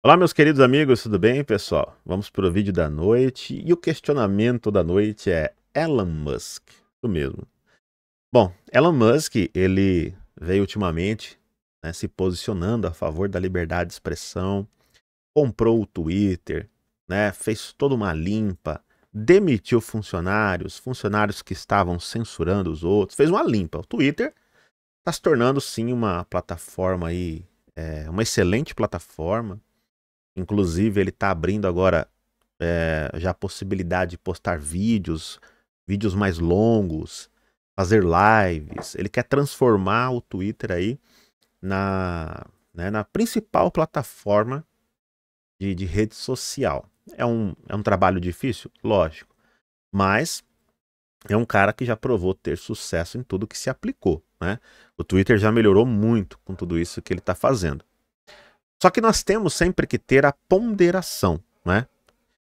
Olá, meus queridos amigos, tudo bem, pessoal? Vamos para o vídeo da noite e o questionamento da noite é Elon Musk, do mesmo. Bom, Elon Musk, ele veio ultimamente né, se posicionando a favor da liberdade de expressão, comprou o Twitter, né, fez toda uma limpa, demitiu funcionários, funcionários que estavam censurando os outros, fez uma limpa. O Twitter está se tornando, sim, uma plataforma aí, é, uma excelente plataforma, Inclusive, ele está abrindo agora é, já a possibilidade de postar vídeos, vídeos mais longos, fazer lives. Ele quer transformar o Twitter aí na, né, na principal plataforma de, de rede social. É um, é um trabalho difícil? Lógico. Mas é um cara que já provou ter sucesso em tudo que se aplicou. Né? O Twitter já melhorou muito com tudo isso que ele está fazendo. Só que nós temos sempre que ter a ponderação, né?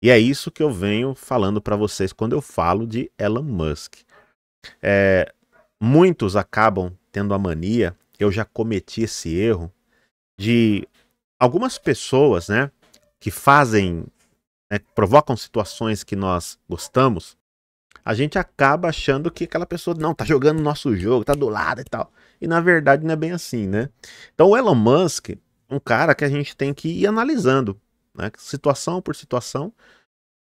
E é isso que eu venho falando para vocês quando eu falo de Elon Musk. É, muitos acabam tendo a mania, eu já cometi esse erro, de algumas pessoas, né, que fazem, né, provocam situações que nós gostamos, a gente acaba achando que aquela pessoa não tá jogando nosso jogo, tá do lado e tal. E na verdade não é bem assim, né? Então o Elon Musk, um cara que a gente tem que ir analisando, né? Situação por situação.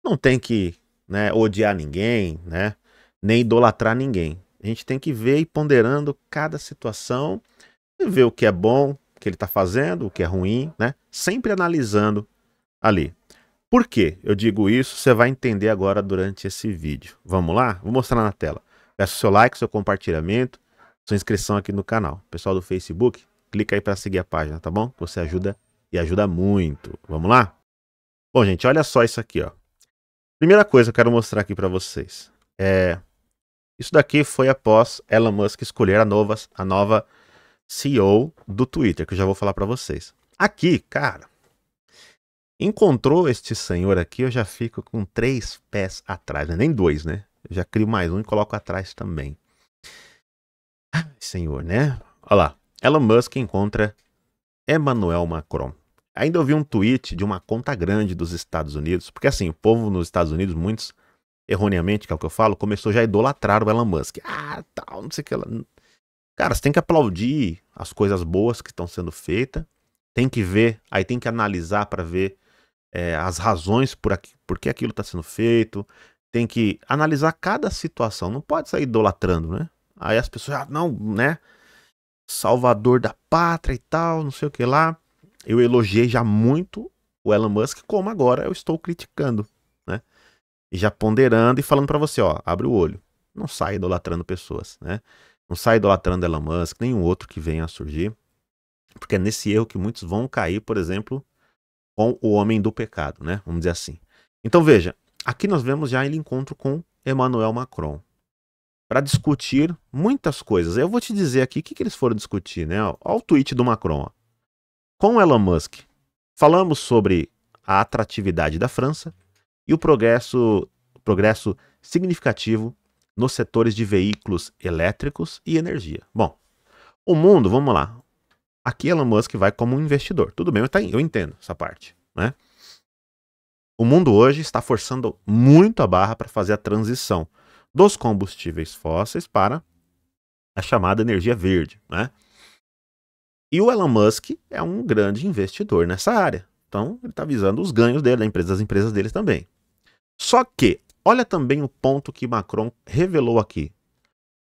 Não tem que né, odiar ninguém, né? Nem idolatrar ninguém. A gente tem que ver e ponderando cada situação e ver o que é bom que ele está fazendo, o que é ruim, né? Sempre analisando ali. Por que eu digo isso? Você vai entender agora durante esse vídeo. Vamos lá? Vou mostrar na tela. Peço seu like, seu compartilhamento, sua inscrição aqui no canal. Pessoal do Facebook, clica aí para seguir a página, tá bom? Você ajuda e ajuda muito. Vamos lá? Bom, gente, olha só isso aqui, ó. Primeira coisa que eu quero mostrar aqui para vocês é isso daqui foi após Elon Musk escolher a nova, a nova CEO do Twitter, que eu já vou falar para vocês. Aqui, cara, encontrou este senhor aqui, eu já fico com três pés atrás, né? nem dois, né? Eu já crio mais um e coloco atrás também. senhor, né? Olha lá. Elon Musk encontra Emmanuel Macron. Ainda ouvi um tweet de uma conta grande dos Estados Unidos, porque assim, o povo nos Estados Unidos, muitos, erroneamente, que é o que eu falo, começou já a idolatrar o Elon Musk. Ah, tal, não sei o que Cara, você tem que aplaudir as coisas boas que estão sendo feitas, tem que ver, aí tem que analisar para ver é, as razões por, aqui, por que aquilo está sendo feito, tem que analisar cada situação, não pode sair idolatrando, né? Aí as pessoas, ah, não, né? salvador da pátria e tal, não sei o que lá. Eu elogiei já muito o Elon Musk, como agora eu estou criticando, né? E já ponderando e falando para você, ó, abre o olho. Não sai idolatrando pessoas, né? Não sai idolatrando Elon Musk, nenhum outro que venha a surgir. Porque é nesse erro que muitos vão cair, por exemplo, com o homem do pecado, né? Vamos dizer assim. Então veja, aqui nós vemos já ele encontro com Emmanuel Macron para discutir muitas coisas. Eu vou te dizer aqui o que, que eles foram discutir, né? Olha o tweet do Macron. Ó. Com Elon Musk, falamos sobre a atratividade da França e o progresso, progresso significativo nos setores de veículos elétricos e energia. Bom, o mundo, vamos lá. Aqui Elon Musk vai como um investidor. Tudo bem, tá eu entendo essa parte, né? O mundo hoje está forçando muito a barra para fazer a transição dos combustíveis fósseis para a chamada energia verde, né? E o Elon Musk é um grande investidor nessa área. Então, ele está visando os ganhos dele, da empresa, das empresas dele também. Só que, olha também o ponto que Macron revelou aqui.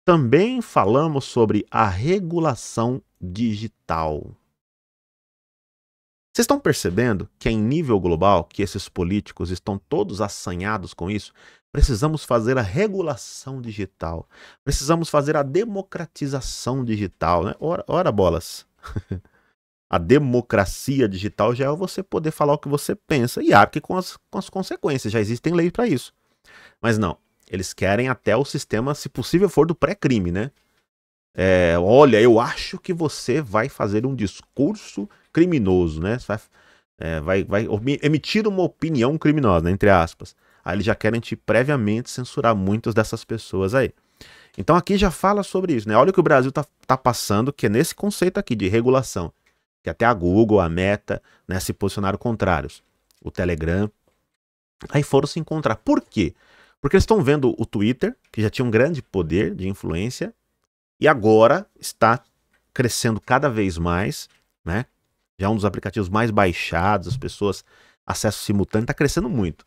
Também falamos sobre a regulação digital. Vocês estão percebendo que, é em nível global, que esses políticos estão todos assanhados com isso? Precisamos fazer a regulação digital. Precisamos fazer a democratização digital. Né? Ora, ora bolas. a democracia digital já é você poder falar o que você pensa e arque com as, com as consequências. Já existem leis para isso. Mas não, eles querem até o sistema, se possível for, do pré-crime, né? É, olha, eu acho que você vai fazer um discurso criminoso, né? Vai, é, vai, vai emitir uma opinião criminosa, né? entre aspas. Aí eles já querem te previamente censurar muitas dessas pessoas aí. Então aqui já fala sobre isso, né? Olha o que o Brasil tá, tá passando, que é nesse conceito aqui de regulação. Que até a Google, a Meta, né, se posicionaram contrários. O Telegram. Aí foram se encontrar. Por quê? Porque eles estão vendo o Twitter, que já tinha um grande poder de influência, e agora está crescendo cada vez mais, né? Já é um dos aplicativos mais baixados, as pessoas acesso simultâneo, está crescendo muito.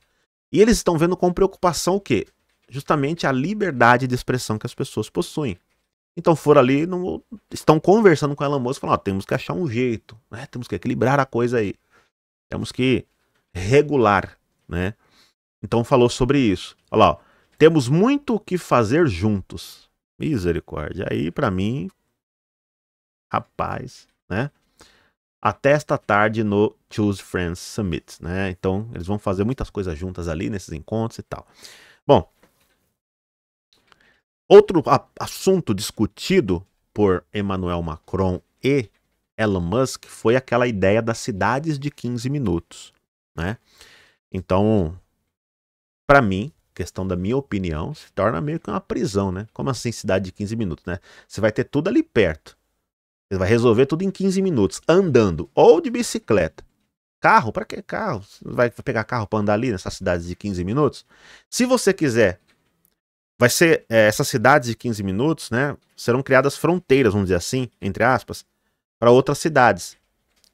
E eles estão vendo com preocupação o quê? Justamente a liberdade de expressão que as pessoas possuem. Então foram ali, não, estão conversando com a Elon Musk, falando, ó, temos que achar um jeito, né? temos que equilibrar a coisa aí, temos que regular, né? Então falou sobre isso. Olha lá, ó, temos muito o que fazer juntos. Misericórdia. Aí para mim, rapaz, né? até esta tarde no Choose Friends Summit, né? Então, eles vão fazer muitas coisas juntas ali nesses encontros e tal. Bom, outro assunto discutido por Emmanuel Macron e Elon Musk foi aquela ideia das cidades de 15 minutos, né? Então, para mim, questão da minha opinião, se torna meio que uma prisão, né? Como assim cidade de 15 minutos, né? Você vai ter tudo ali perto vai resolver tudo em 15 minutos, andando ou de bicicleta. Carro, para que carro? Você vai pegar carro para andar ali nessas cidades de 15 minutos? Se você quiser, vai ser é, essas cidades de 15 minutos, né? Serão criadas fronteiras, vamos dizer assim, entre aspas, para outras cidades.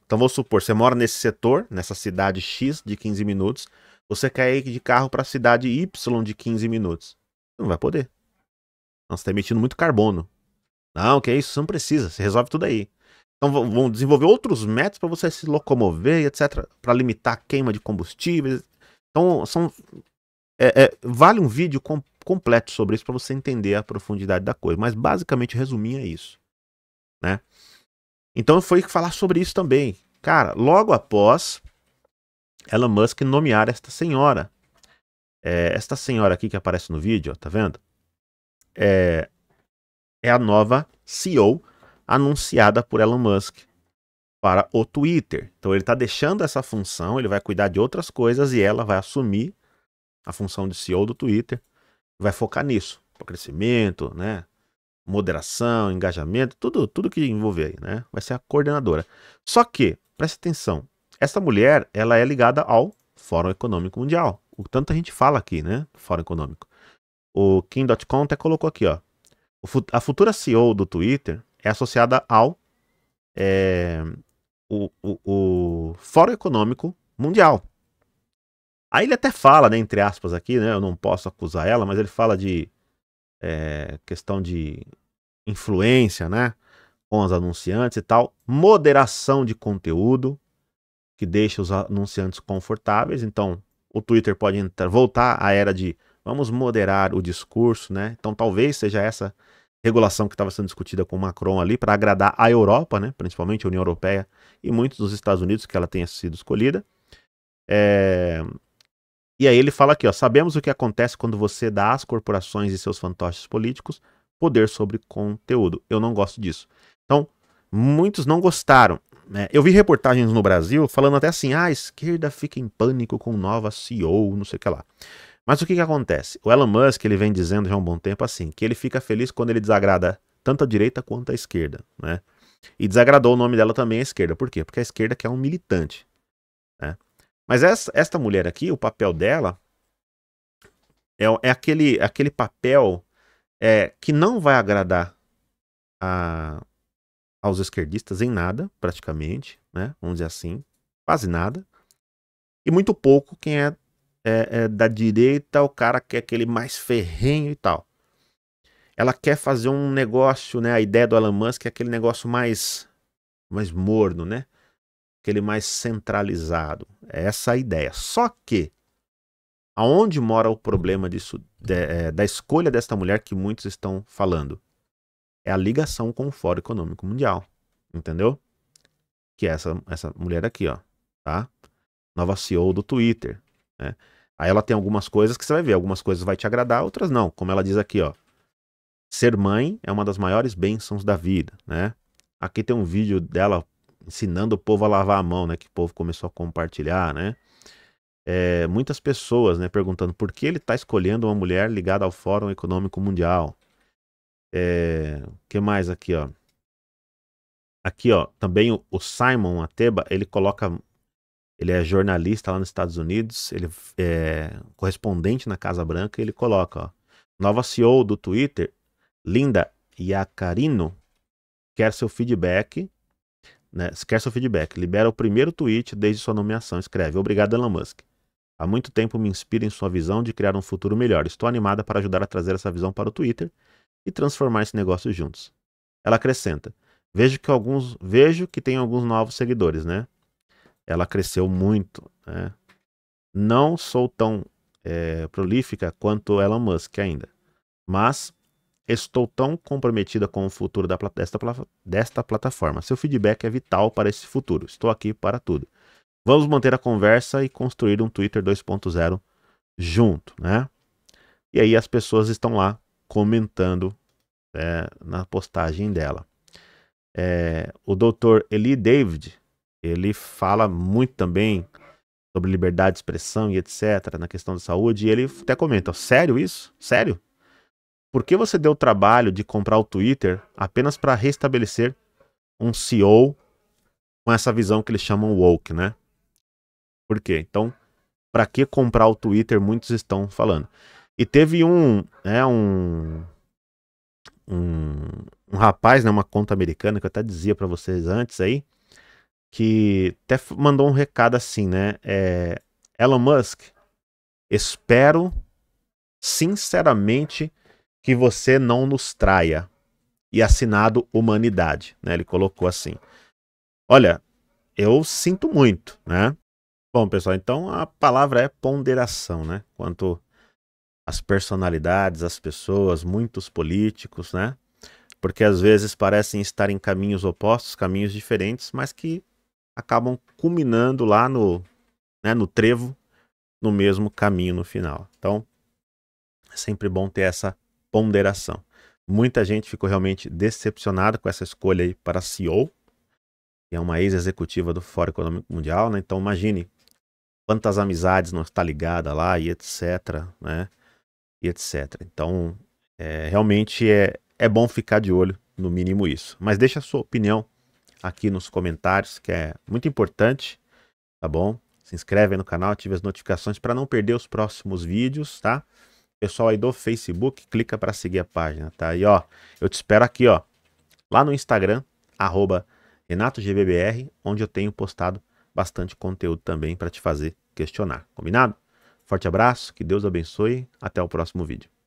Então vou supor, você mora nesse setor, nessa cidade X de 15 minutos, você quer ir de carro para a cidade Y de 15 minutos. não vai poder. você está emitindo muito carbono. Não, que é isso, você não precisa, você resolve tudo aí. Então vão desenvolver outros métodos para você se locomover, etc, para limitar a queima de combustíveis. Então são é, é, vale um vídeo com, completo sobre isso para você entender a profundidade da coisa, mas basicamente resumir é isso, né? Então foi falar sobre isso também. Cara, logo após Elon Musk nomear esta senhora, é, esta senhora aqui que aparece no vídeo, ó, tá vendo? É, é a nova CEO anunciada por Elon Musk para o Twitter. Então ele está deixando essa função, ele vai cuidar de outras coisas e ela vai assumir a função de CEO do Twitter, vai focar nisso, para crescimento, né? Moderação, engajamento, tudo, tudo que envolver aí, né? Vai ser a coordenadora. Só que, preste atenção, essa mulher, ela é ligada ao Fórum Econômico Mundial. O tanto a gente fala aqui, né? Fórum Econômico. O Kim.com até colocou aqui, ó a futura CEO do Twitter é associada ao é, o, o, o Fórum Econômico Mundial. Aí ele até fala, né, entre aspas aqui, né, eu não posso acusar ela, mas ele fala de é, questão de influência, né, com os anunciantes e tal, moderação de conteúdo que deixa os anunciantes confortáveis. Então, o Twitter pode entrar, voltar à era de vamos moderar o discurso, né? Então talvez seja essa regulação que estava sendo discutida com Macron ali para agradar a Europa, né? Principalmente a União Europeia e muitos dos Estados Unidos que ela tenha sido escolhida. É... E aí ele fala aqui, ó, sabemos o que acontece quando você dá às corporações e seus fantoches políticos poder sobre conteúdo. Eu não gosto disso. Então, muitos não gostaram. Né? eu vi reportagens no Brasil falando até assim, ah, a esquerda fica em pânico com nova CEO, não sei o que lá. Mas o que, que acontece? O Elon Musk ele vem dizendo já há um bom tempo assim, que ele fica feliz quando ele desagrada tanto a direita quanto a esquerda, né? E desagradou o nome dela também à esquerda. Por quê? Porque a esquerda quer um militante, né? Mas essa, esta mulher aqui, o papel dela é, é aquele, aquele papel é, que não vai agradar a, aos esquerdistas em nada, praticamente, né? Vamos dizer assim, quase nada. E muito pouco quem é é, é, da direita, o cara quer aquele mais ferrenho e tal. Ela quer fazer um negócio, né? A ideia do Elon Musk é aquele negócio mais, mais morno, né? Aquele mais centralizado. É essa a ideia. Só que aonde mora o problema disso, de, é, da escolha desta mulher que muitos estão falando? É a ligação com o Fórum Econômico Mundial, entendeu? Que é essa, essa mulher aqui, ó, tá? Nova CEO do Twitter, né? Aí ela tem algumas coisas que você vai ver, algumas coisas vai te agradar, outras não. Como ela diz aqui, ó. Ser mãe é uma das maiores bênçãos da vida, né? Aqui tem um vídeo dela ensinando o povo a lavar a mão, né? Que o povo começou a compartilhar, né? É, muitas pessoas, né, perguntando por que ele está escolhendo uma mulher ligada ao Fórum Econômico Mundial. É, que mais aqui, ó? Aqui, ó, também o, o Simon Ateba, ele coloca ele é jornalista lá nos Estados Unidos, ele é correspondente na Casa Branca e ele coloca, ó, nova CEO do Twitter, Linda Iacarino, quer seu feedback, né? Quer seu feedback. Libera o primeiro tweet desde sua nomeação. Escreve: "Obrigado Elon Musk. Há muito tempo me inspira em sua visão de criar um futuro melhor. Estou animada para ajudar a trazer essa visão para o Twitter e transformar esse negócio juntos." Ela acrescenta: "Vejo que alguns, vejo que tem alguns novos seguidores, né? ela cresceu muito. Né? Não sou tão é, prolífica quanto Elon Musk ainda, mas estou tão comprometida com o futuro da, desta, desta plataforma. Seu feedback é vital para esse futuro. Estou aqui para tudo. Vamos manter a conversa e construir um Twitter 2.0 junto, né? E aí as pessoas estão lá comentando é, na postagem dela. É, o doutor Eli David ele fala muito também sobre liberdade de expressão e etc, na questão da saúde, e ele até comenta: "Sério isso? Sério? Por que você deu o trabalho de comprar o Twitter apenas para restabelecer um CEO com essa visão que eles chamam woke, né? Por quê? Então, para que comprar o Twitter? Muitos estão falando. E teve um, né, um, um, um rapaz, né, uma conta americana que eu até dizia para vocês antes aí, que até mandou um recado assim, né? É, Elon Musk, espero sinceramente que você não nos traia. E assinado Humanidade, né? Ele colocou assim. Olha, eu sinto muito, né? Bom, pessoal, então a palavra é ponderação, né? Quanto às personalidades, às pessoas, muitos políticos, né? Porque às vezes parecem estar em caminhos opostos, caminhos diferentes, mas que acabam culminando lá no, né, no trevo, no mesmo caminho no final. Então, é sempre bom ter essa ponderação. Muita gente ficou realmente decepcionada com essa escolha aí para CEO, que é uma ex-executiva do Fórum Econômico Mundial, né? Então imagine quantas amizades não está ligada lá e etc, né? E etc. Então, é, realmente é, é bom ficar de olho no mínimo isso. Mas deixa a sua opinião aqui nos comentários, que é muito importante, tá bom? Se inscreve no canal, ative as notificações para não perder os próximos vídeos, tá? Pessoal aí do Facebook, clica para seguir a página, tá? E ó, eu te espero aqui, ó, lá no Instagram, arroba RenatoGBBR, onde eu tenho postado bastante conteúdo também para te fazer questionar, combinado? Forte abraço, que Deus abençoe, até o próximo vídeo.